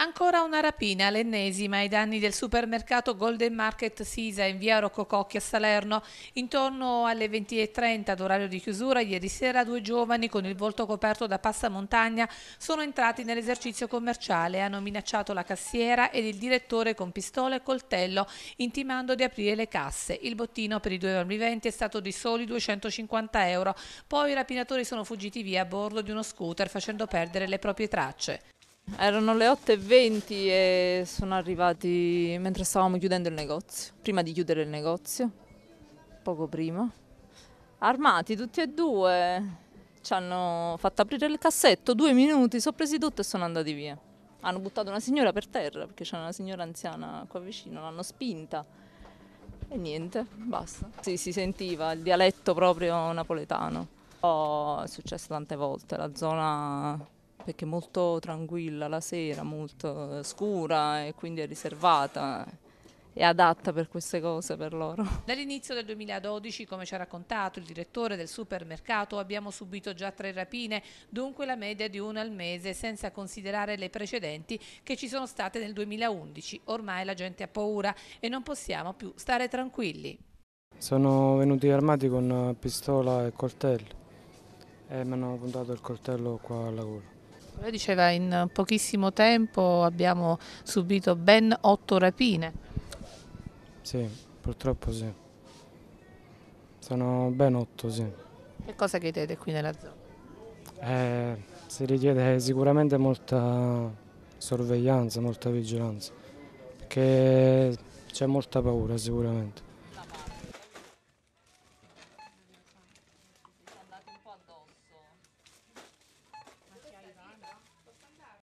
Ancora una rapina, l'ennesima, ai danni del supermercato Golden Market Sisa in via Rocococchi a Salerno. Intorno alle 20.30 ad orario di chiusura, ieri sera due giovani con il volto coperto da passamontagna sono entrati nell'esercizio commerciale. Hanno minacciato la cassiera ed il direttore con pistola e coltello, intimando di aprire le casse. Il bottino per i due malviventi è stato di soli 250 euro. Poi i rapinatori sono fuggiti via a bordo di uno scooter facendo perdere le proprie tracce. Erano le 8.20 e sono arrivati mentre stavamo chiudendo il negozio, prima di chiudere il negozio, poco prima. Armati tutti e due, ci hanno fatto aprire il cassetto, due minuti, sono presi tutto e sono andati via. Hanno buttato una signora per terra perché c'era una signora anziana qua vicino, l'hanno spinta e niente, basta. Sì, si sentiva il dialetto proprio napoletano. Oh, è successo tante volte, la zona perché è molto tranquilla la sera, molto eh, scura e quindi è riservata è adatta per queste cose per loro. Dall'inizio del 2012, come ci ha raccontato il direttore del supermercato, abbiamo subito già tre rapine, dunque la media di una al mese, senza considerare le precedenti che ci sono state nel 2011. Ormai la gente ha paura e non possiamo più stare tranquilli. Sono venuti armati con eh, pistola e coltello e mi hanno puntato il coltello qua alla gola. Lei diceva in pochissimo tempo abbiamo subito ben otto rapine. Sì, purtroppo sì. Sono ben otto, sì. Che cosa chiedete qui nella zona? Eh, si richiede sicuramente molta sorveglianza, molta vigilanza, perché c'è molta paura sicuramente.